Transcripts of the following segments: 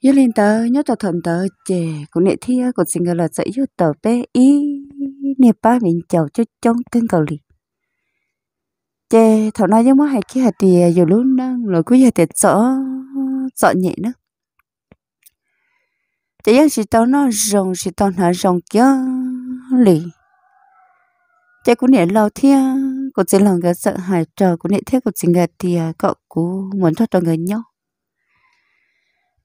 yêu linh tớ nhớ cho thần tớ chè cũng nệ thia cũng xin người là dạy yêu tớ bé ý nè ba mình chào cho trong cân cầu lì chè thảo nói giống món hạt kia hạt tìa dù lúc năng rồi cứ giờ tiệt rõ rõ nhẹ nữa chè yêu chỉ tớ nó rồng chỉ tớ nó rồng kia lì chè cũng nệ lâu thia cũng chỉ lòng cái sợ hại trò cũng nệ thế cũng xin người tìa cậu cũng muốn cho cho người nhau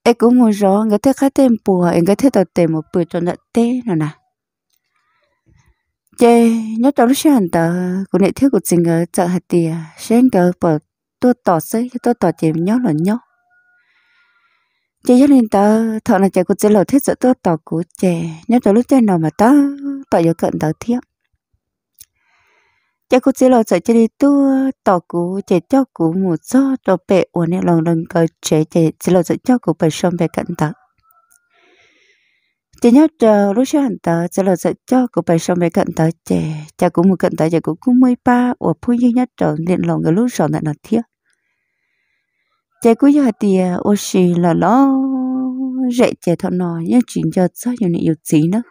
e cũng muốn rõ người ta khác tem bùa em cái thế tao tem một bùa cho nó té nè nè chê nhớ tao lúc sáng tờ của nệ thiếu của tình ở chợ hạt tiề sáng cờ bỏ tôi tỏ xế cho tôi tỏ chị nhớ là nhớ chê nhớ lên tờ thọ là chè của chị lầu thiết sợ tôi tỏ của chè nhớ tao lúc chơi nào mà tao tỏ giờ cận tao thiếp cha cô chỉ lo sợ cho đi tu tỏ cú chế cho cú một số đồ bể uốn nè lòng đừng có chế chế chỉ lo sợ cho cú bể sông bể cận tạ, chỉ nhớ chờ lúc sáng tạ, chỉ lo sợ cho cú bể sông bể cận tạ, chế cha cú một cận tạ, cha cú cũng mười ba ở phu nhân nhất trở điện lòng người lúc sáng lại nó thiết chế cú giờ thì à, ô xì là nó rễ chế thọ nó nhưng chỉ cho sao nhiều này nhiều gì nữa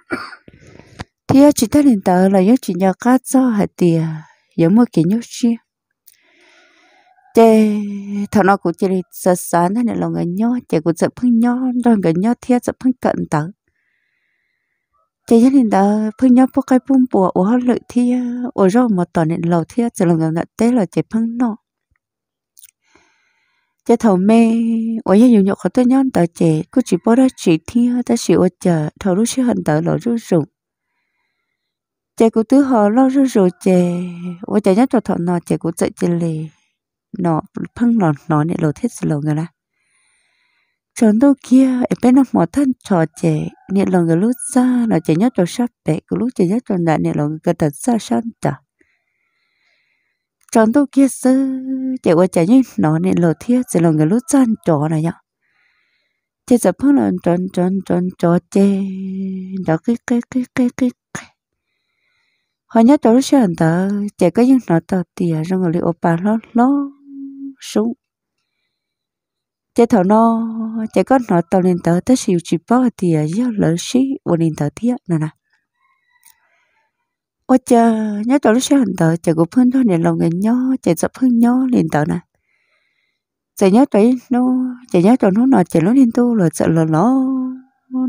thì chỉ ta lên tờ là nhớ chuyện cho cá cho hạt tiền giờ mua kỹ nhóc chi chê thằng nó cũng chỉ đi sợ sáng thế này là người nhó chê cũng sợ phun nhó rồi người nhó thiết sợ phun cận tớ chê nhất là đó phun nhó bốc cái phun bùa ủa lợi thi ủa rồi một tuần nên lầu thiết chỉ là người ngã tế là chê phun nọ chê thầu mê ủa giờ dùng nhậu khó tôi nhón tớ chê cũng chỉ bỏ ra chỉ thi ta chỉ ủa chờ thầu lúc chưa hận tớ là rút rụng chè của thứ họ lo rồi rồi chè, và chè nhất cho thọ nọ chè của dạy chị lì nọ phăng nọ nọ này lột hết rồi người la chọn đâu kia em bên nó mỏ thân trò chè nè lòng người lúc xa nọ chè nhất cho sắp bẹ của lúc chè nhất cho đại nè lòng người thật xa sẵn chả chọn đâu kia sư chè qua chè nhớ nọ nè lột thiết chị lòng người lúc xa trò này nhở. chị sẽ phăng nọ tròn tròn tròn trò chè, đó cái cái cái cái cái họ nhớ chỗ xe hẳn tờ chỉ có những nó tờ tìa à, rồi người li bà nó nó xuống chỉ thọ nó chỉ có nó tờ nên tờ tới xìu chỉ bao tìa do à, lỡ sĩ và lên tờ tìa nè nè ô chờ nhớ chỗ xe hẳn tờ chỉ có hơn thôi nè lòng người nhớ chỉ sắp hơn nhớ nên tờ nè chỉ nhớ chỗ nó chỉ nhớ chỗ nó nó chỉ nó lên tu rồi sợ lỡ nó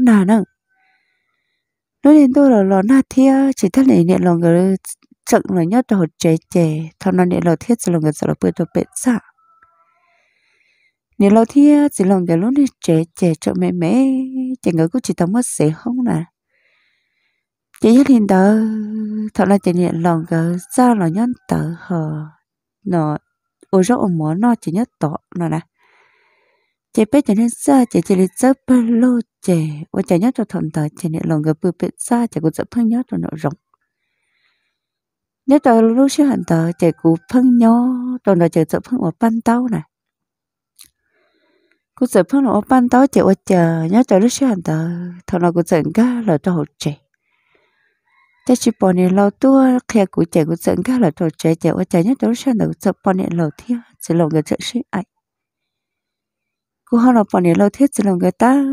nà nè nói đến tôi là lò na thia chỉ thắt này nhẹ lòng người chậm là nhất là hột chế chế thằng nào nhẹ lòng thiết chỉ lòng người sợ là bơi tôi bể xả nhẹ lòng thia chỉ lòng người lúc này chế chế cho mẹ mẹ chỉ người cũng chỉ tao mất sẽ không nè chỉ nhất hiện tờ thằng nào chỉ nhẹ lòng người ra là nhân tờ hờ nó ôi rõ ôm mỏ nó chỉ nhất tọ nó nè chỉ biết cho nên xa chỉ chỉ lên sớp bơ lô chế và chỉ nhớ cho thằng tờ chỉ nên lòng người bự bự xa chỉ cũng sắp phân nhớ cho nó rộng nhớ cho lúc xưa hẳn tờ chỉ cũng phân nhớ cho nó chỉ sắp phân ở ban tàu này cũng sắp phân ở ban tàu chỉ và chờ nhớ cho lúc xưa hẳn tờ thằng nó cũng sẵn cả là cho hậu chế chế chỉ bỏ nên lâu tua kia cũng chế cũng sẵn cả là cho chế chế và chế nhớ cho lúc xưa hẳn tờ sắp bỏ nên lâu thiên chỉ lòng người chế sĩ ảnh cú họ nó bỏ nè lâu thiết chỉ là người ta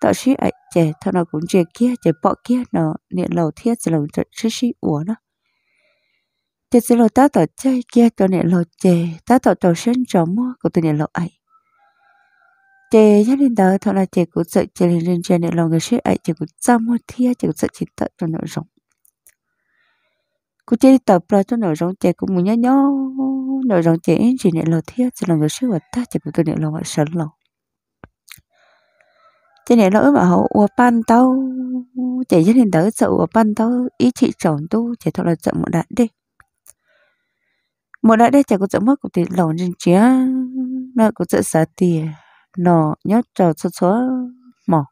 tạo sĩ ấy trẻ thằng nó cũng trẻ kia trẻ bỏ kia nó niệm lâu thiết chỉ là chỉ sĩ uổng nó chỉ chỉ là ta tạo chơi kia cho niệm lâu trẻ ta tạo tạo sinh cho mua của tụi niệm lâu ấy trẻ gia đình đó thằng là trẻ cũng sợ trẻ lên lên trẻ nè lâu người sĩ ấy trẻ cũng ra mua thiết trẻ cũng sợ chỉ tạo cho nội rộng cô chơi tập ra cho nội rộng trẻ cũng muốn nhớ nhớ nội rộng trẻ chỉ niệm lâu thiết chỉ là người sĩ vật ta chỉ của tụi niệm lâu ấy sẵn lòng cho nên lỗi bảo ủa ban tao chỉ cho nên tới sợ ủa ban tao ý chị chồng tu chỉ thôi là sợ một đại đi một đại đi chỉ có sợ mất của tiền lòng nên chia nó có sợ sợ tiền nó nhớ trò số số mỏ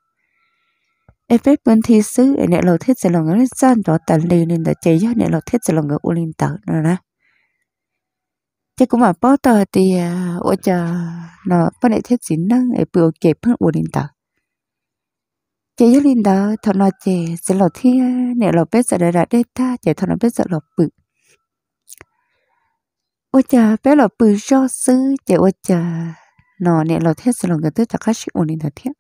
em biết bên thi sứ em nè lẩu thiết sẽ lòng người gian đó tận lì nên là chỉ cho nè lẩu thiết sẽ lòng người u linh tử nữa nè chắc cũng mà bỏ tờ thì ủa chờ nó bên này thiết gì năng em vừa kẹp hơn u linh tử chị yêu linh đó thọ nó chè sẽ lọ thi nè lọ bé sợ đã đê ta chị thọ nó bé sợ lọ bự ôi chà bé lọ bự do sư chị ôi chà nó nè lọ thế sẽ lọ người tới chắc khách ổn định thật thiết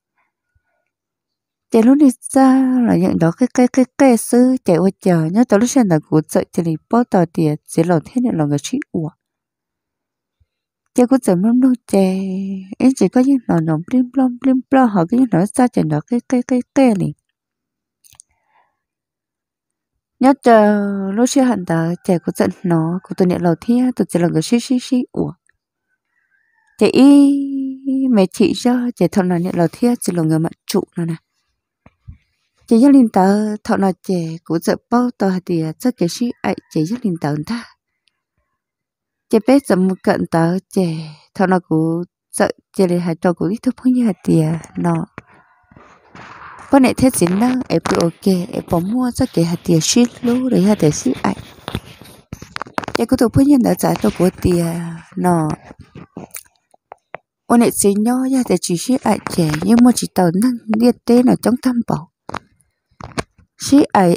chị lúc đi xa là những đó cái cái cái cái sư chị ôi chà nhớ tới lúc xem là của sợ chị lì bỏ tờ tiền sẽ lọ thế nè lọ người chị uổng chứ cũng chẳng muốn nuôi chè em chỉ có những nọ nọ blim blom blim blom họ cái những nọ xa chè nọ cái cái cái cái này nhớ chờ lúc xưa hẳn ta chè cũng giận nó cũng tôi nhận lầu thia tôi chỉ là người xí xí xí ủa chè y mẹ chị cho chè thọ nào nhận lầu thia chỉ là người mặn trụ nó nè chè nhớ linh ta thọ nào chè cũng giận bao tờ thì chắc à, chè xí ấy chè nhớ linh ta ta chế bé chấm cận tớ chế thằng nó cũng sợ chế lại hạt cho cũng ít thôi như hạt tiền nó bọn này thế gì nữa em cứ ok em bỏ mua cho cái hạt tiền ship luôn rồi hạt tiền ship ấy chế cứ thôi như nó trả cho của tiền nó bọn này xí nhỏ ra thì chỉ xí ảnh chế nhưng mà chỉ tớ năng điện tê là trong tam bảo ship ấy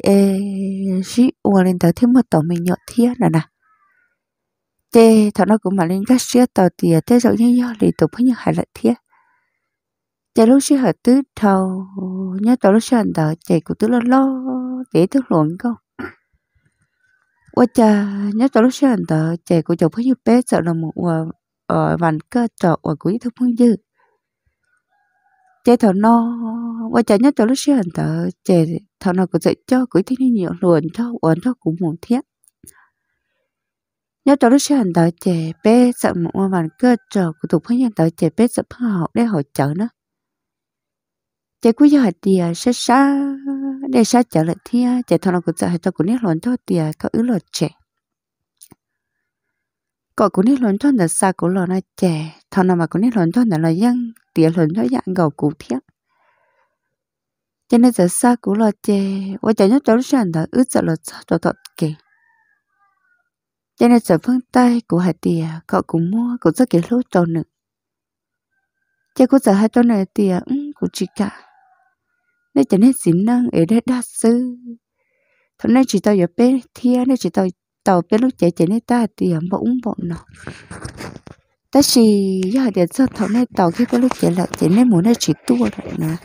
xí uống lên tớ thêm một tổ mình nhọ thiên là nào thế thọ nó cũng mà lên các xe tàu tiền thế rồi nhớ do thì tục với những hải lại thiết chạy lúc xe hở tứ thầu nhớ tàu lúc xe hẳn tàu chạy của tứ lo lo để thức luận không ủa cha nhớ tàu lúc xe hẳn tàu chạy của chồng với những bé sợ là một ở ờ, vành cơ trọ ở của những thức phương dư chạy thọ nó ủa cha nhớ tàu lúc xe hẳn tàu chạy thọ nó cũng dạy cho của thế nhiều luận cho ổn cho cũng muốn thiết nhớ cho lúc sáng đợi trẻ bé sợ một vạn cơ trở của tụi phong nhân đợi trẻ bé sợ phương họ để hỗ trợ nó trẻ cuối giờ thì à, sẽ xa để xa trở lại thi, trẻ thằng nào cũng sợ cho của nước lớn cho thì à, có ứng luật trẻ có của nước lớn cho là xa của lò là trẻ thằng nào mà của nước lớn cho là là dân tía lớn cho dạng gầu cụ thiết cho nên giờ xa của lò trẻ và trẻ nhớ cho lúc sáng đợi ước sợ là cho thọ kì cho nên sở phân tay của Hà Tìa cậu cũng mua cũng rất kiểu lúc tàu nữ cho cô sở hai tàu này Tìa cũng chỉ cả nên cho hết xin năng ở đây đa sư thằng này chỉ tao giờ bé thia nên chỉ tao tàu bé lúc chạy chạy nên ta Tìa bỗng uống bọn nó ta chỉ giờ để cho thằng này tàu khi bé lúc chạy lại chạy nên muốn nên chỉ tua lại nè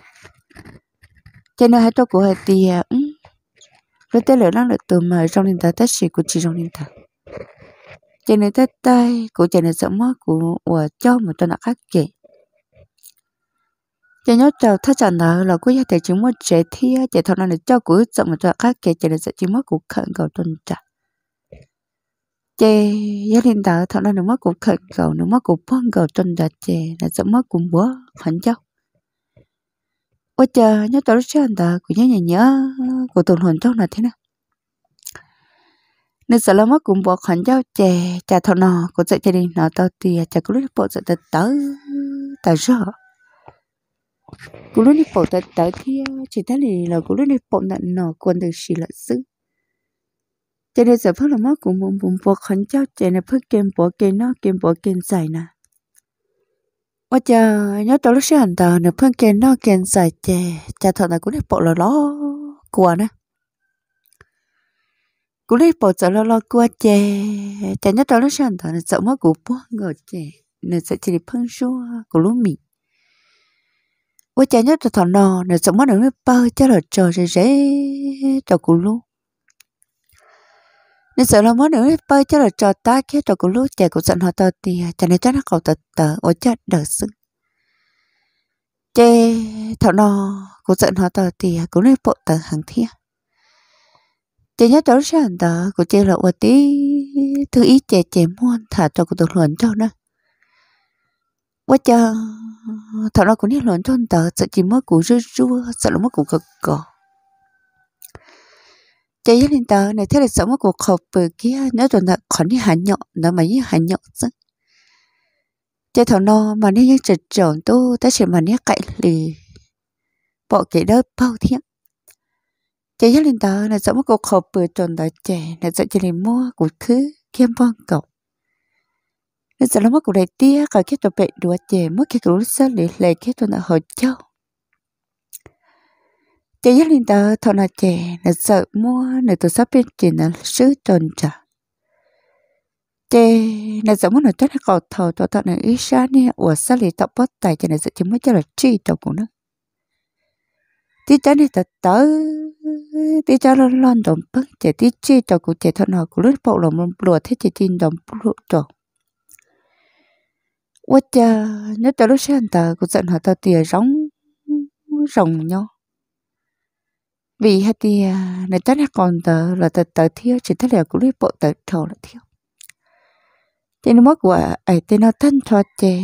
cho nên hai tàu của Hà Tìa rồi tới lửa năng lực từ mà trong linh ta tất chỉ của chỉ trong linh ta chỉ nên của của mất cho một khác nhớ thất trận là 제네 따따이 고 제네 서머 고 워쩌 무더나 갈게 제녀 저 타잖아 라고 해야 되지 khác 제티야 제터는 저고 저 무더나 mất của khẩn cầu 큰거 돈자 chê gia đình đó thằng nó mất của khẩn cầu nó mất của phong cầu trên đà chê là sợ mất của bố phản cháu ôi chờ nhớ tao lúc anh ta của nhớ nhớ của tổn hồn cháu là thế nào nên sợ lắm cũng bỏ khẩn giao chè chà thọ nò cũng sẽ chạy đi nọ tao tìa chà cũng lúc bộ sẽ tới tới tới giờ cũng lúc đi bộ tới tới thì chỉ thấy thì là cũng lúc đi bộ nọ nò quần được xì lợn xứ cho nên sợ phước là mất cũng muốn muốn bỏ khẩn giao chè này phước kem bỏ kem nó kem bỏ kem dài nè và chờ nhớ tao lúc sẽ hành tờ nè phước kem nó kem dài chè chà thọ nọ cũng đi bộ là lo quần á cú lấy bộ sợ lo lo cua chè chả nhất đó lúc sáng thằng sợ mất cú bó ngờ chè nè sợ chỉ phân số cú lúc mì ôi chả nhất thằng nò nè sợ mất nó bao chả là trò dễ dễ trò cú lúc nên sợ là mất nữa bơi cho là trò ta kia trò của lúc chạy của giận họ tao tì chả nên cho nó cầu tật tờ ôi chết đỡ sức chê thảo nò của giận họ tao tì cũng nên bộ tờ hàng thiên chỉ nhớ cháu sản đó của chị là một tí thứ ít chè chè muôn thả cho của tôi luận cho nó quá chờ thảo nó cũng đi luận cho ta sợ chỉ mất của rưa rưa sợ nó mất của cực cỏ chị nhớ lên tờ này thế là sợ mất của khẩu bự kia nhớ rồi là khỏi đi hàn nhọn nó mà như hàn nhọn chứ chị thảo nó mà nó như trật tròn tu ta sẽ mà nó cậy lì bỏ cái đó bao thiện chế gia linh đó là sợ mất cuộc họp bữa tròn đó trẻ là dạy cho nên mua của thứ kiêm bong cọc là dạy lắm của đại tia cả kết tập bệnh đùa trẻ mất kết lúc sơ để lệ kết tôi ở hội châu chế gia linh đó thọ là trẻ là sợ mua là tôi sắp bên chị là sứ tròn trả chế là sợ một nửa chất là cậu thầu tổ thọ là ý xa nè ủa sơ để tập bớt tài cho là dạy cho mới cho là chi tổ của nó tí cho nên tớ tớ tí cho lon lon đồng bưng chè tí chi cho cụ chè thân họ cụ lúc bộ lòng lòng lùa thế chè tin đồng lùa cho quá cha nhớ tớ lúc sáng tớ cụ giận họ tớ tìa rong rồng nhau vì hạt tìa này tớ nè còn tớ là tớ tớ thiêu chỉ thế là cụ lúc bộ tớ thầu là thiếu, thì nó mất quả ai tên nó thân thoát chè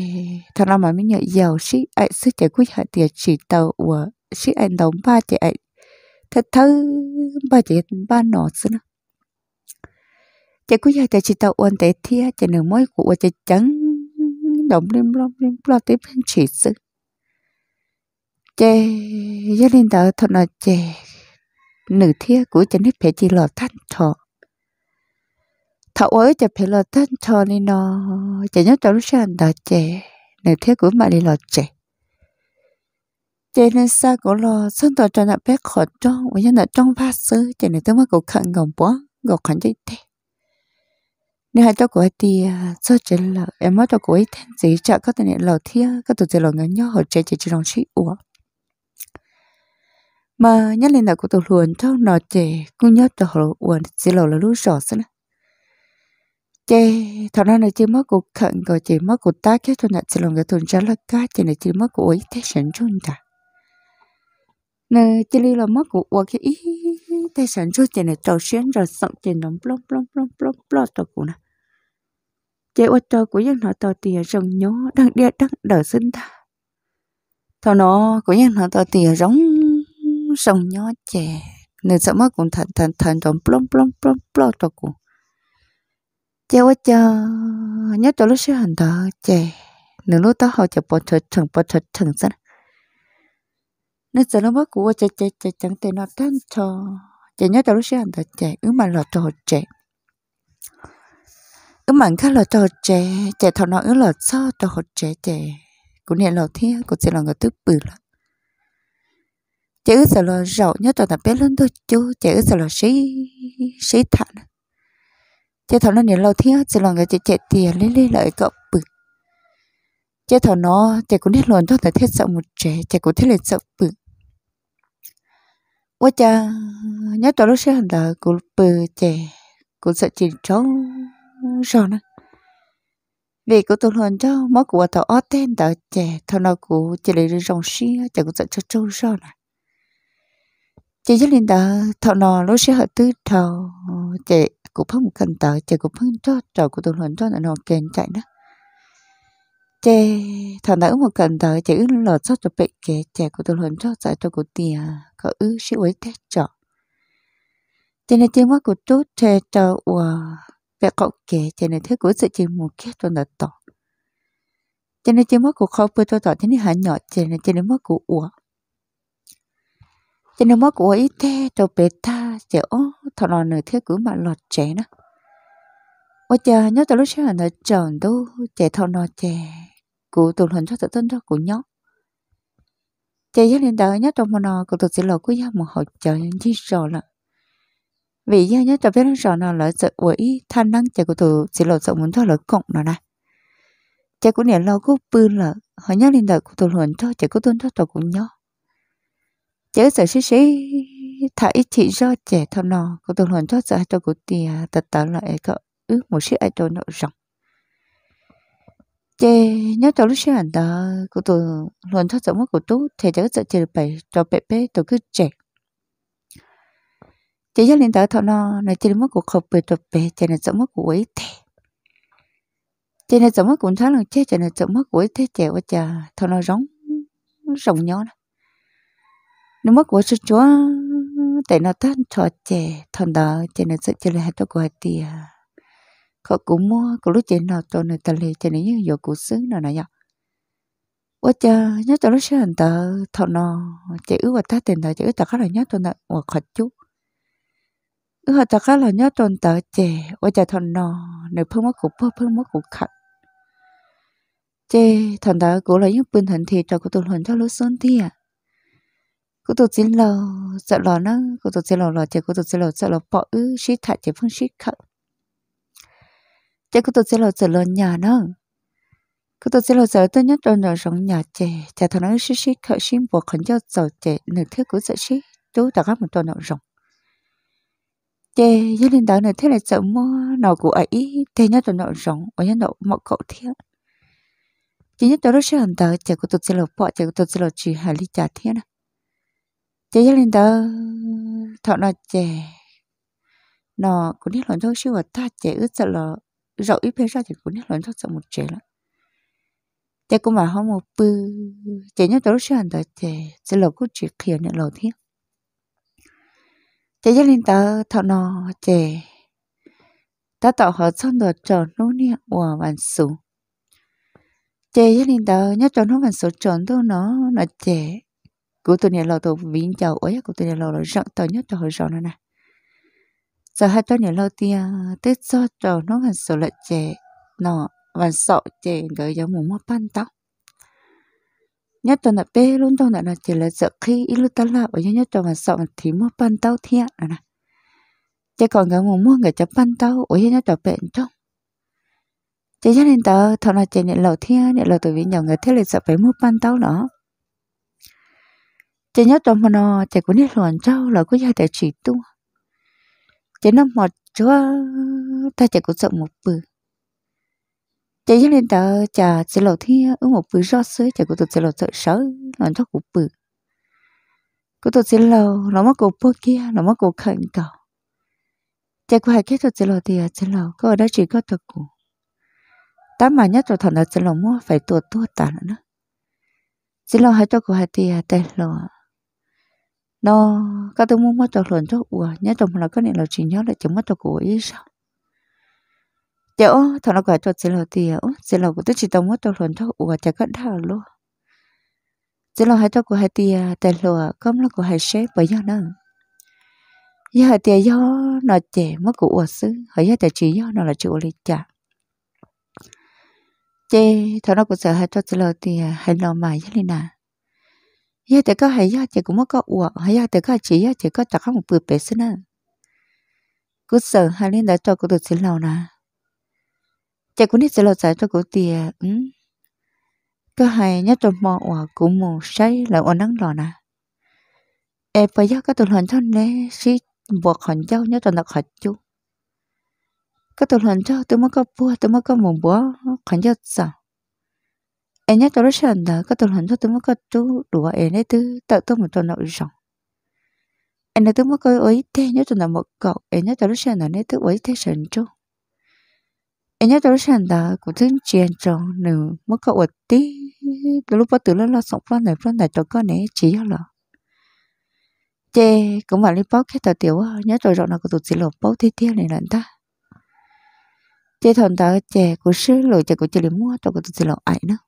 thằng nào mà mới nhớ giàu sĩ ai sức chè cuối hạt tìa chỉ tàu của si ai đóng ba chị ai thật thơ ba chị ba nọ xí nữa chị cứ giờ chị tao ôn tế thia chị nửa mối của chị trắng động lên lom lên lo tiếp lên chỉ xứ chị gia đình tao thật là chị nửa thia của chị nếp phải chị lọt thanh thọ thọ ấy chị phải lo thanh thọ nên nó chị nhớ tao lúc sáng đó chị nửa thia của mẹ đi lọt chị À, cho nên sa cổ lo sân tòa cho nạp bé khó trong và nhân là trong ba sứ cho nên tôi mới cổ khẩn gồng bó gọc khẩn dây tê nếu hai cho cổ ấy thì cho chỉ là em mới cho cổ ấy thêm gì chả có tình lò thia các tụi chỉ lò ngắn nhỏ hồ chạy chỉ chỉ lòng sĩ uổng mà nhắc lên là của tụi luôn cho nó trẻ cũng nhớ cho hồ uổng chỉ lò là lú rõ xí nè chê thằng nó này chỉ mất cuộc khẩn rồi chỉ mất cuộc tác cái cho nè chỉ lòng cái tuần trả là cá chỉ là chỉ mất cuộc ấy thế sẵn chung ta nè chỉ là mất của của cái ý tay sản xuất tiền này tàu xuyên rồi sọng tiền nó plom plom plom plom plom tàu của nè chế ô tô của dân họ tàu tiền rồng nhó đang đi đang đỡ sinh ta thọ nó của dân họ tàu tiền giống rồng nhó trẻ nè sợ mất cũng thành thành thành rồng plom plom plom plom tàu của chế ô tô nhớ tàu lúc xưa hành tàu trẻ nửa lúc tao họ chụp bọt thật thằng bọt thật thằng sao nên giờ nó mất của chạy chạy chạy chẳng thể nó tan cho chạy nhớ tao lúc sáng thật chạy ứng mà lọt trò chạy ứng mà khác lọt trò chạy chạy thọ nó ứng lọt sao trò chạy chạy cũng nên lọt thiên cũng sẽ là người tức bự lắm chạy ứng giờ lọt rậu nhớ tao tập bé lớn thôi chú chạy ứng giờ lọt xí xí thản chạy thằng nó nên lọt thiên sẽ là người chạy chạy tiền lấy lấy lại cậu bự chế thọ nó chế cũng thiết luận thôi thể thiết sợ một trẻ chế cũng thiết lên sợ bự ôi cha nhớ tao lúc xưa hình đời của bự trẻ cũng sợ chỉ trống rồi nữa vì của tôi luôn cho mỗi của thọ ót tên đợi trẻ thọ nó cũng chỉ lấy rong xí chả cũng sợ cho trâu rồi nè chỉ cho nên đợi thọ nó lúc xưa họ tư thọ trẻ cũng không cần đợi trẻ cũng không cho trò của tôi luôn cho là nó kèn chạy đó chê thà nỡ một cần tới chỉ lọt sót cho bệnh kẻ trẻ của tôi lớn cho giải cho của tiền có ư sĩ ấy thế trọ cho này tiếng mắt của tôi thề cho và bé cậu kẻ cho này thế của sự chỉ một kết tôi là tỏ cho này tiếng mắt của khâu bơi tôi tỏ thế này hạ nhỏ cho này cho nên mắt của ủa cho này mắt của ấy thế cho bé ta trẻ ô thọ lò nửa thứ của mà lọt trẻ nữa 我家 nhớ từ lúc sáng nó chọn đâu trẻ thọ nó trẻ cụ tụt hình cho tự tin cho cụ nhóc trẻ gia đình đời nhớ trong một nó cụ tụt sẽ lộ của gia một hậu trợ những chi rồi vì gia nhớ trong biết rõ nó là sự quỷ than năng trẻ của tôi sẽ lộ sợ muốn cho lỡ cộng nó này trẻ của niệm lo của bư là họ nhớ lên đời của tụt hình cho trẻ của tuân cho tôi cũng nhớ chế sợ xí xí thả ít chị do trẻ thọ nó của tụt hình cho sợ cho của tiền tật tật lại cậu ư một chiếc ai đó nó rộng chế nhớ tao lúc sáng đó cô tôi luôn thắt giống của tôi, thì chắc sẽ chơi bài cho bé bé tôi cứ trẻ, chế nhớ lên tới thọ nó là chơi mất của khẩu bề cho bé chế là giống của ấy thế chế là giống của tháng lần chế chế là giống của ấy thế trẻ và chả thọ nó rống rồng nhó nè nó mất của sư chúa tại nó tan trò trẻ thằng đó chế là sẽ chơi lại hai tôi của hai tiền họ cũng mua cũng lúc chuyện nào cho nên tờ lì cho nên nhớ giờ cũng sướng nào này nhở ủa chờ nhớ cho lúc sáng tờ thọ nọ chỉ ước và ta tiền ta chỉ ước ta khác là nhớ cho nợ hoặc khẩn chút ước họ ta khác là nhớ cho tờ chè ủa chờ thọ nọ nếu phương mất cũng phương phương mất cũng khẩn chè thằng ta cố là những bình thường thì cho của tôi luôn cho lúc sớm thì à cô tôi chức lò sợ lò nó cô tôi chức lò lò chỉ cô tôi chức lò sợ lò bỏ ư shit thả chỉ phương shit khẩn chả cứ tôi sẽ lo sợ lo nhà nó cứ tôi sẽ lo sợ tôi nhất rồi rồi sống nhà trẻ, trẻ thằng nó xí xí khởi xin buộc khẩn cho sợ trẻ, nửa thế cứ sợ xí chú đã gấp một tuần nọ rồng trẻ gia đình đó nửa thế là sợ mua nọ của ấy thế nhất rồi nọ rồng ở nhất nọ mọi cậu thiết chỉ nhất đó sẽ hành tờ trẻ của tôi sẽ lo bỏ trẻ của tôi sẽ lo chỉ hà lý trả thiết nè chè gia đình đó thọ nọ trẻ, nọ cũng biết là đâu siêu ở ta trẻ ước sợ là rồi ít ra thì cũng nhắc lần cho một trẻ lắm thế cũng mà không một bư chỉ nhớ tới hẳn tới thì sẽ là cũng chỉ khiến nữa rồi thiết thế gia linh ta thọ nó thế ta tạo hợp xong được trở nô nia của bản số thế gia đình ta nhớ trở nó bản số trở đâu nó nó thế của tôi này là tôi vĩnh chào ấy của tôi này là rộng tôi nhớ trở họ rộng này giờ hai tuần nữa lâu tia tết cho trò nó còn sổ lại trẻ nọ và sợ trẻ gửi giống mù mất ban tóc nhất tuần là bê luôn tuần là chỉ là sợ khi ít lúc ta là ở nhất tuần và sợ thì mất ban tóc thiệt nè chỉ còn cái mù mua người cho ban tóc ở nhất tuần bệnh trong chỉ cho nên tớ thằng là trẻ nhận lầu thiệt nhận lầu từ vì nhiều người thế là sợ phải mất ban tóc nữa chỉ nhất tuần mà nó chỉ có nhận lầu trâu là có gia để chỉ tu chỉ nó một chúa ta chỉ cũng sợ một bự chỉ cho nên ta chả sẽ lộ thi ở một bự do sới chỉ cũng tụt sẽ lộ sợ sợ làm cho cũng bự cũng tụt sẽ lộ nó mắc cũng bơ kia nó mắc cũng khẩn cầu chỉ cũng hai cái tụt sẽ lộ thì à, sẽ lộ có ở đó chỉ có thật cũng ta mà nhất rồi thằng là sẽ lộ mua phải tuột tuột tàn nữa chỉ lộ hai cho cũng hai thì à, tài lộ nó các tôi muốn mất cho lần cho ủa nhớ chồng là cái này là chỉ nhớ lại chồng mất cho của ý sao chỗ thằng nó gọi cho chỉ là tiền chỉ là của tôi chỉ tông mất cho lần cho ủa chả có đau luôn chỉ là hai cho của hai tia, tài lừa cơm là của hai sếp bởi do nữa giờ hai tiền do nó trẻ mất của ủa xứ hỏi giờ tài chỉ do nó là chịu lịch chả chê thằng nó cũng sợ hai cho chỉ là tiền hai lo mà với lina ya te ka hay ya te cũng mất wa uổng ya te ka chi chỉ te ka ta ka mu pu pe se na ku sa ha le da to ku tu chi lao na te ku ni se lo sa to ku ti ya um ka hai nya to mo wa ku mu sai là wa nang lo nà em phải ya ka tu lon thon ne si bo khon jao nya to na kha chu ka tu lon jao tu mất ka pu tu mất ka mu bo hoàn jao sa tôi tôi tôi tôi rất sợ tự một nội thế 애냐 떨어졌다 그들 한도 뜨면 그도 누가 애네 뜨 뜨면 또 나오죠 애네 뜨면 그 어이 때냐 또 나못 거 애냐 떨어졌나 네 어이 때 선조 애냐 떨어졌다 고등 지엔정 누 뭐가 어디 lúc bắt từ lên lo sọc lo này lo này tôi có nè chỉ là chê cũng mà đi bóc cái tờ tiểu nhớ tôi rồi là có tụt chỉ lột bóc thế thế này là ta chê thằng ta chê của sư lỗi chê của chê mua tôi có tụt chỉ lột ảnh nữa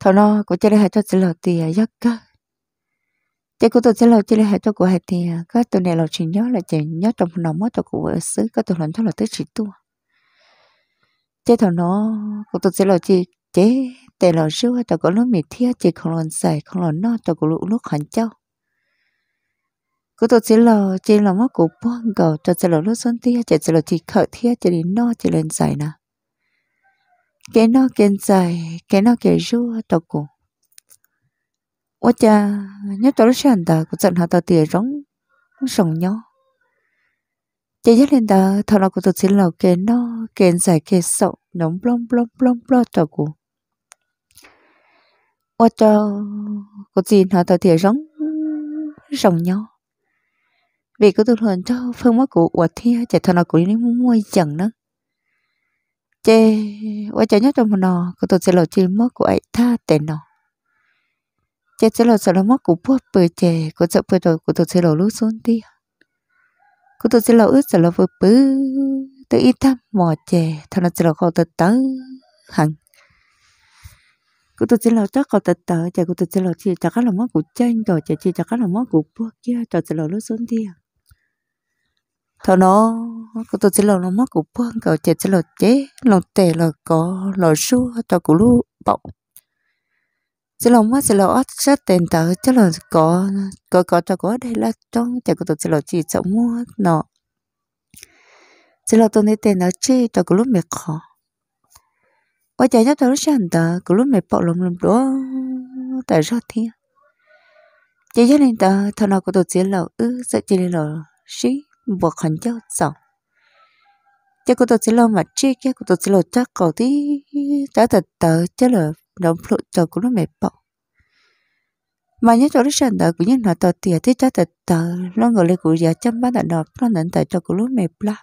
thọ nó có chơi hai cho chỉ lò tiền giấc cơ chơi à. có tôi chơi lò chơi hai cho của hai tiền các tụi này là chỉ nhớ là chỉ nhớ trong lòng mất cho của xứ các tụi lần cho là tới chỉ tua chơi thọ nó có tôi chơi lò chỉ chế để là sữa cho có lúc mì thia chỉ không lần xài không lần no cho của lũ lúc hẳn châu cứ tôi chỉ là chỉ là mắc của bông gầu cho chỉ là lúc xuân thia chỉ chỉ là chỉ khởi thia chỉ đến no chỉ lên xài nào cái nó kiến dài cái nó kể ru tao cũng ủa cha nếu tao sẽ ăn ta cũng giận họ tao tiền rong rong nhau chỉ nhất lên ta thằng nào cũng tự xin lầu kén nó kén giải kén sậu nóng blom blom blom blom cho cụ ô cho có gì nó tao thì rong rong nhau vì có tôi hơn cho phương mất của ô thia chỉ thằng nào cũng đi mua mua chẳng nữa chê quá chê nhất trong nò, cô tôi sẽ lo chi mất của ấy tha tệ nò, chê sẽ lo sợ nó mất của bố bự chê cô sợ bự rồi cô tôi sẽ lo lú xuống đi cô tôi sẽ lo ướt sợ lo bự bự tôi ít thăm mò chê thằng nó sẽ lo khó tự tớ hẳn cô tôi sẽ lo chắc khó tự tớ chê cô tôi sẽ lo chi chắc là mất của chân rồi chê chi chắc là mất của bố kia rồi sẽ lo lú xuống đi à thọ nó cái tôi sẽ là nó mất của bông cầu chỉ sẽ là chế lòng tệ là có lò su cho cụ lũ bọc sẽ là mất sẽ là ớt sẽ tiền tờ chỉ là có có có cho có đây là trong chỉ của tôi sẽ là chỉ sợ mua nó chỉ là tôi nên tiền nó chi cho cụ lu mệt khó ở chợ nhất tôi sẽ tờ cụ lu mệt bọc lồng lồng đó tại sao thế chỉ cho nên tờ thọ nó của tôi sẽ là ư sẽ chỉ là xí bộ khẩn cho sợ cho cô tôi sẽ lo mà chi cho cô tôi sẽ lo chắc cầu tí trả thật tờ cho là đóng phụ cho của nó mệt bọc mà nhớ cho nó sản tờ của những nó tờ tìa thì trả thật tờ nó ngồi lên của giá chăm bán đàn đọc nó nảnh tờ cho của nó mệt bọc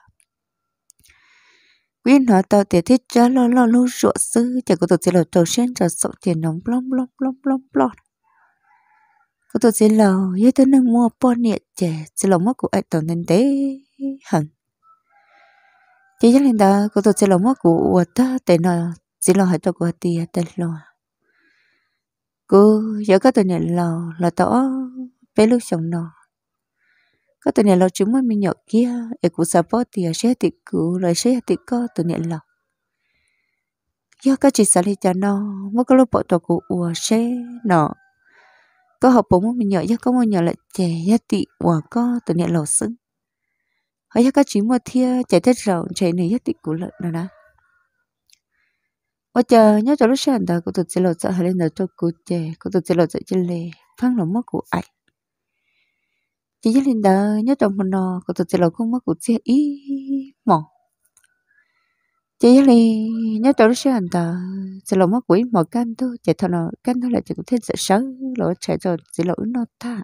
quyên nó tao tiệt thiết trả lo lo lo ruột sư chỉ có tôi sẽ lo trầu sen cho sọc tiền nóng blom blom blom blom blom cô tôi sẽ lò với tôi nâng mua bò nhẹ trẻ sẽ lò mất của ai tổng nên tế hẳn chỉ chắc lên đó cô tôi sẽ lò mất của ta để nó sẽ lò hai cho của tiền tên lo cô giờ các tôi nhận lò là tỏ bé lúc chồng nó các tôi nhận lò chúng mới mình nhỏ kia để cũng sợ bò tiền sẽ thì cứ lời sẽ thì có tôi nhận lò do các chị xã lý cho nó mất cái lúc bỏ tàu của ua xe nó có học bổng mình nhỏ nhất có một nhỏ là trẻ nhất tị của có từ nhẹ lò sưng họ cho có chỉ một thia trẻ tết rậu trẻ này nhất tị của lợn nào đó và chờ nhớ cho lúc sáng đó cô tụt sẽ lột sợ hay lên đầu cho cô trẻ cô tụt sẽ lột sợ trên lề phăng lòng mất của ảnh chỉ nhớ lên đó nhớ trong một nò cô tụt sẽ lột không mất của trẻ ý mỏng chỉ là nhớ tôi sẽ hành tờ sẽ lộ mất quỷ một cam thôi chỉ thằng nào cam thôi là chỉ cũng thêm sự sớm lộ trẻ rồi chỉ lộ nó tha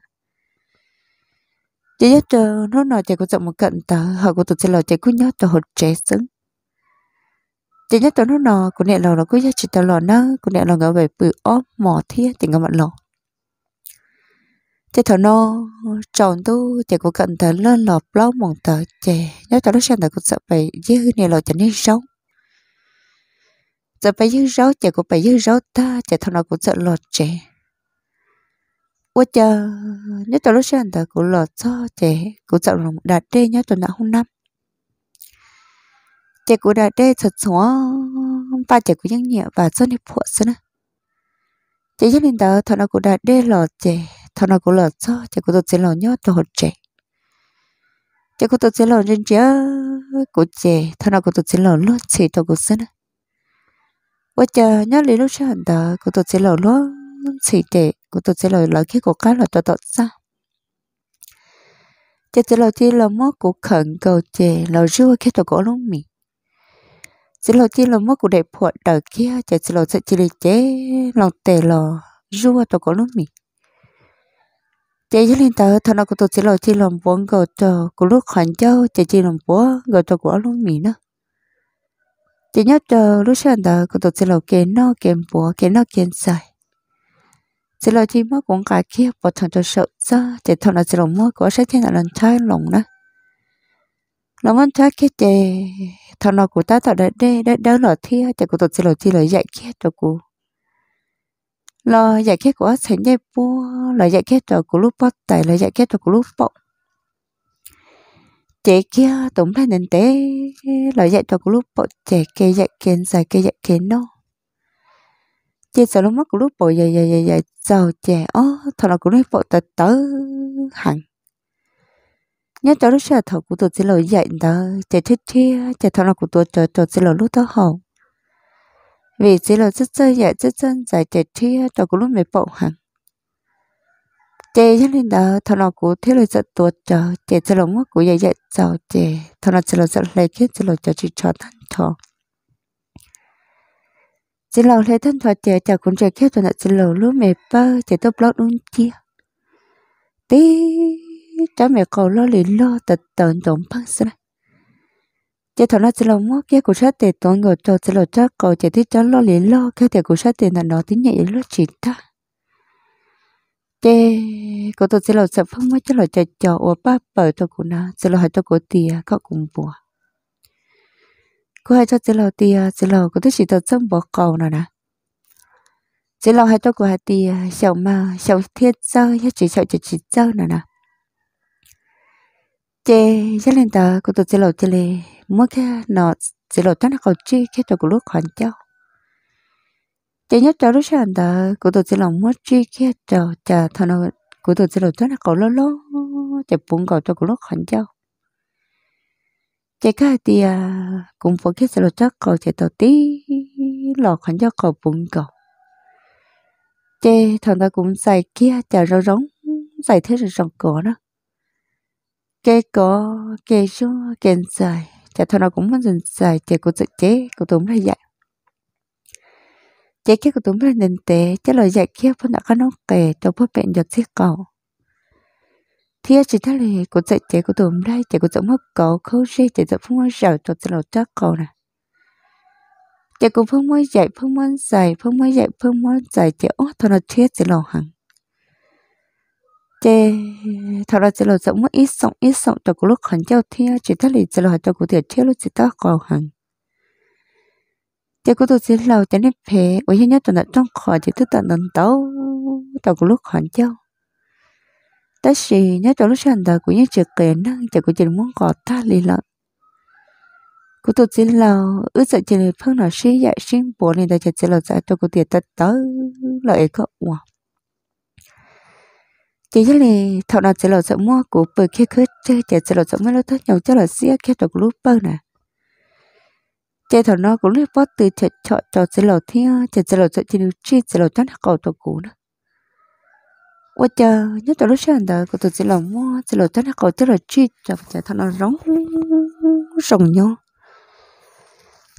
chỉ nhớ chờ nó nào chỉ cũng dọn một cận tờ họ của tôi sẽ lộ chỉ cũng nhớ tờ hồi trẻ sướng chỉ nhớ tờ nó nò cũng nè lò nó cũng nhớ chỉ tờ lò nó cũng nè lò ngỡ về bự óp mỏ thia thì ngỡ mặn lò chỉ thằng nó tròn tu chỉ cũng cận tờ lên lò blog mòn tờ chè nhớ tờ nó sẽ tờ cũng sợ về dư nè lò chẳng nên sống giờ bây giờ rau chả có bây giờ rau ta chả thằng nào cũng sợ lọt trẻ ôi chờ nhớ tao lúc sáng tao cũng lọt cho trẻ cũng sợ lòng đạt đê nhớ tuần đã hôm năm trẻ cũng đạt đê thật xóa ba trẻ cũng nhắc nhẹ và cho nếp phụ xưa nè trẻ nhất lên tao thằng nào cũng đạt đê lọt trẻ thằng nào cũng lọt cho trẻ cũng tụt sẽ lọt nhớ tao trẻ trẻ cũng tụt sẽ lọt trên trẻ của trẻ thằng nào cũng tụt sẽ lọt luôn chỉ tao cũng xưa nè 我就 nhớ lý lúc trước hẳn đó của tôi sẽ lầu lúa chỉ để của tôi sẽ lầu lỡ khi của cá là tôi tọt ra chỉ chỉ lầu chỉ lầu mất của khẩn cầu chè lầu rưa khi tôi cổ lúc mì chỉ lầu chỉ lầu mất của đẹp phụ đời kia chỉ chỉ sẽ chỉ để chế lòng tè lò rưa tôi cổ lúc mì chế cho nên tớ thằng nào của tôi chỉ lầu chỉ lầu bốn cầu cho của lúc khẩn châu chỉ chỉ lầu bốn cầu cho của lúc mì nữa chỉ nhớ chờ lúc sáng đó cô tụt sẽ lâu kén nó kén búa kén nó kén sai sẽ lâu chỉ mất cũng cả kia bỏ thằng cho sợ ra chỉ thằng là sẽ lâu mất của sách thiên là lần thay lòng đó lòng ăn trái kia chè thằng nó của ta tạo đã đê đã đỡ lọ thia chỉ cô tụt sẽ lâu chỉ lời dạy kia cho cô lời dạy kia của sách nhẹ búa lời dạy kia cho cô lúc bắt tay lời dạy kia cho cô lúc bọng chế kia tống thay nên tế là dạy cho lúc bộ chế kia dạy kiến dạy kia dạy kiến nó chế sợ lúc mất lúc bộ dạy dạy dạy dạy giờ chế ó thật là cũng bộ tật tớ hẳn nhớ cho lúc sợ thật của tôi sẽ lời dạy đó chế thích chia chế thật là của tôi chờ chờ sẽ lời lúc đó hậu vì sẽ lời rất chơi dạy rất chân giải chế chia cho lúc mệt bộ hẳn chế cho nên đó thằng nào cũng thế là sợ tuột chờ chế cho lòng mất của dạy dạy cháu chế thằng nào chế là sợ lấy kết cho lòng cho chỉ cho thằng cho chỉ lòng lấy thằng cho chế cháu cũng chế kết thằng nó chỉ lòng lúc mẹ bơ chế tốt lót đúng chia tí cháu mẹ cầu lo liền lo tật tận tổng băng xưa chế thằng nào chế lòng mất cái của sát tiền tổng ngồi cho chế lòng cho cầu chế thích cháu lo liền lo cái tiền của sát tiền là nó tính nhẹ lúc chỉ ta chế có tôi sẽ là sợ phong mới cho là chờ chờ ủa ba bờ tôi cũng na sẽ là hai tôi có tiền có cùng bùa có hai tôi sẽ là tiền sẽ là có tôi chỉ tôi trong bỏ cầu nào nè sẽ là hai tôi có hai tiền 小嘛小天招一只小只只招 nào nè chế rất lên ta có tôi sẽ là chơi lệ mỗi cái nọ sẽ là tôi nó cầu chi cái tôi cũng lúc hoàn châu chỉ nhớ cháu lúc sáng đó cụ tôi chỉ lòng mất chi kia cháu chờ thằng nó cụ tôi chỉ lòng tôi là cậu lô lô chả bún cậu cho cụ lúc khẩn cháu chỉ cái thì cũng phải cái sự chắc cậu chỉ tổ tí lọ khẩn cho cậu bún cậu chỉ thằng ta cũng xài kia chả rau rống xài thế rồi rong cỏ đó cái cỏ cái số cái xài chả thằng nào cũng muốn xài chỉ cụ tự chế cụ tôi ra dạy chế kia của tụi mình nên tế chắc là dạy kia phân đã có nó kể cho bố bệnh giật giết cầu thì chỉ thấy là của dạy trẻ của tụi mình đây trẻ của tụi mình cầu khâu dây chế tụi mình giàu tụi tụi lột chắc cầu nè trẻ của phương mới dạy phương mới dạy phương mới dạy phương mới dạy chế ô thôi là chết chỉ lột hẳn trẻ thật là chỉ lột rộng ít sống ít sống cho của lúc hẳn cho thì chỉ thấy là chỉ lột cho của tiền chết lúc chỉ tao cầu hẳn chỉ có tôi chỉ lâu cho nên phê ở hiện nhất tụi trong khỏi chỉ thức tận nâng tấu lúc khỏi châu tất sĩ nhớ cho lúc sáng đầu của những chuyện kể năng chỉ có chỉ muốn có ta lì lợn của tôi chỉ lâu ước sợ chỉ là phân nào sĩ dạy sinh bố nên ta chỉ chỉ lâu dạy cho của tiền tất tớ lợi có uổng chỉ cho lì thọ nào chỉ lâu mua của bởi khi cứ chơi chỉ chỉ lâu dạy mới lâu tất nhau cho là xia khi được lúc bơ nè chế thọ nó cũng liên bó từ chợ chợ cho chế lầu thiên chế chế lầu chợ chỉ được chi chế lầu chán cầu tổ cũ nữa ủa chờ nhất tổ lúc sáng đó của tổ chế lầu mua chế lầu chán cầu chế lầu chi cho chế thằng nó rống rồng nhau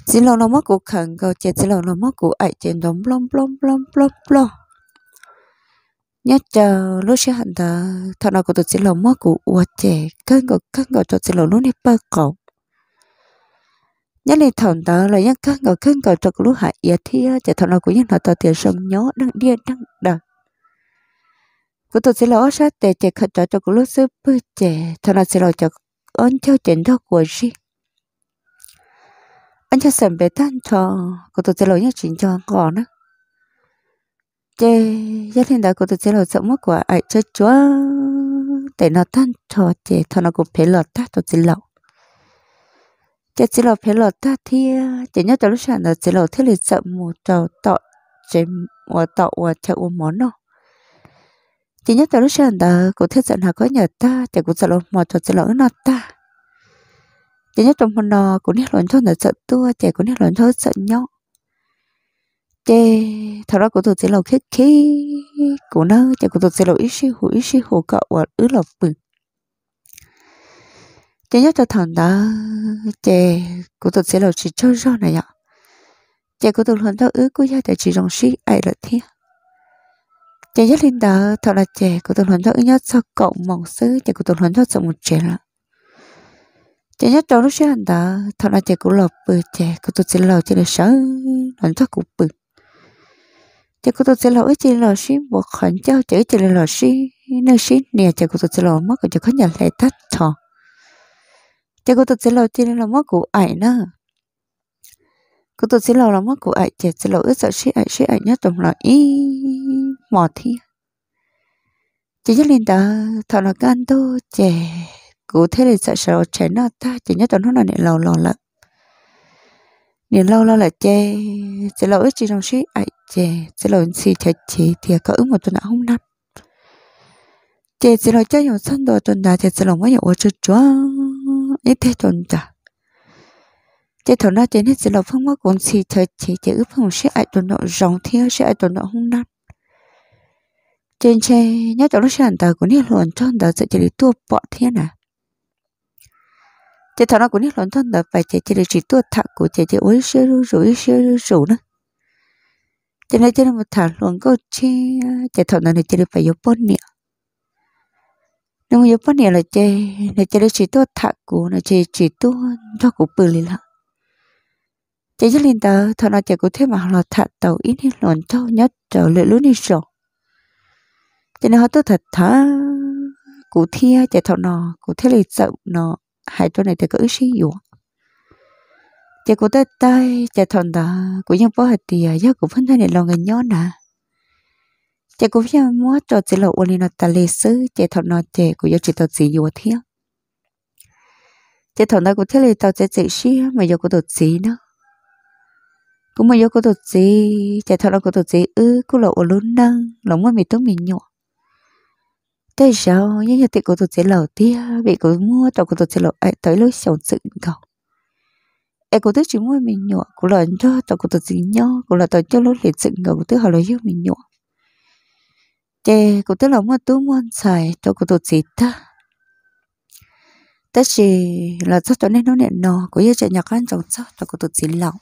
chế lầu nó mất của khẩn cầu chế chế lầu nó mất của ấy chế đóng blom blom blom blom blom nhớ chờ lúc sáng đó thằng nó của tổ chế lầu mất của ủa chế cân cầu cân cầu tổ chế lầu luôn hết bơ cầu nhất là thằng đó là những các ngồi khăn ngồi trọc lúc hại yết thì chỉ thằng nào cũng những là tao tiền sông nhớ đang điên đang đờ của tôi sẽ lỡ sát tệ chạy khẩn trợ trọc lúc sư bư trẻ thằng nào sẽ lỡ cho ơn cho chuyện đó của gì anh cho sẵn bé tan cho của tôi sẽ lỡ nhất chuyện cho ngỏ nữa chê gia đình đã của tôi sẽ lỡ sống mất của ai chơi chúa để nó tan cho chê thằng nào cũng phải lo tắt tôi sẽ lo chỉ chỉ là phải là ta thiê, chỉ nhớ tới lúc sáng là chỉ là thế là sợ mù tàu tọt chỉ mù ờ, tọ và ờ, chợ uống món nó chỉ nhớ tới lúc sáng là cũng thiết giận là có nhờ ta chỉ cũng sợ là mù tàu chỉ là nó ta chỉ nhớ trong phần nó cũng nhớ lớn cho là sợ tua chỉ cũng nhớ lớn cho sợ nhau chỉ thằng đó cũng thuộc chỉ là khét khí cũng nó chỉ cũng thuộc chỉ là ít xí hủ ít xí hủ cậu và ờ, ứ là bực chị nhớ cho thằng đó chị của tôi sẽ là chị cho rõ này ạ chị của tôi hoàn toàn ước của gia đình chị rong xí ai là thế chị nhất lên đó thật là chị của tôi hoàn toàn ước nhất cho cậu mong sứ chị của tôi hoàn toàn cho một chị là chị nhớ cho lúc sáng đó thật là chị của lọp bự chị của tôi sẽ là chị là sợ hoàn toàn cũng bự chị của tôi sẽ là ước chị là xí một khoản cho chị ước chị là xí nơi xí nè chị của tôi sẽ là mất của chị có nhà lại tắt thọ chắc cô thật sẽ lâu chi là mất của ảnh nữa cô tôi sẽ lâu là mất của ảnh trẻ sẽ lâu ít sợ sĩ ảnh sĩ ảnh nhất tổng là y mò thi chỉ nhất lên ta thọ là can tô trẻ cụ thế là sợ sợ trẻ nó ta chỉ nhất tổng nó là nè lâu lâu lắm nè lâu lâu là chè sẽ lâu ít chỉ đồng sĩ ải chè sẽ lâu xì chè chỉ thì có ứng một tuần không năm trẻ sẽ lâu chơi nhiều sân đồ tuần đã trẻ sẽ lâu mấy nhiều ở chút chuông ít thế chọn chả chế thổ nó chế hết sự lộc phương mất cũng xì thời chế chế ướp không sẽ ai tuần nộ rộng thiên sẽ ai tuần nộ hung nát trên xe nhớ chỗ lúc sản tờ của niết luận chọn tờ sẽ chỉ lý tua bọ thiên à chế thọ nó của niết luận chọn tờ phải chế chỉ lý chỉ tua thạc của chế chế ối sơ rú rú sơ rú nữa chế này trên một thả luận câu chi chế thọ nó này chỉ lý phải yếu bốn niệm nhưng yếu bất là chơi là chơi được chỉ tôi thà cũ là chơi chỉ tôi cho cũ bự lên là chơi rất linh tờ thọ nó chơi cũ thế mà là thà tàu ít hơn lòn cho nhất trở lại lũ đi sổ cho nên họ tôi thật thà cũ thia chơi thọ nó cũ thế lì sợ nó hai chỗ này thì có ít suy yếu chơi cũ tay tay chơi thọ đó cụ nhân bó hạt tiền do cụ phân thân này lo người nhón à chị cũng phải mua cho chị lộ ôn nó ta lê sư chị thọ nó chị cũng yêu chị tao chị yêu thiệt chị thọ nó cũng thấy lê tao chị chị xí mà yêu cũng tao chị nữa cũng mà yêu cũng tao chị chị thọ nó cũng tao chị ư ừ, cũng lộ ôn luôn năng, lòng mà mình tốt mình nhọ thế sao nhớ nhà chị cũng tao chị lộ thiệt bị cũng mua cho cũng tao chị lộ ấy tới lúc sống sự cầu em cũng tức chỉ mua mình nhọ cũng là cho cho cũng tao chị nhọ cũng là tao cho lối liền sự cầu cũng tức họ lấy yêu mình nhọ 제 그들로만 두면 사이 저것도 짓다 다시 라서 전에 눈에 넣어 그게 제 약간 정서 저것도 질랑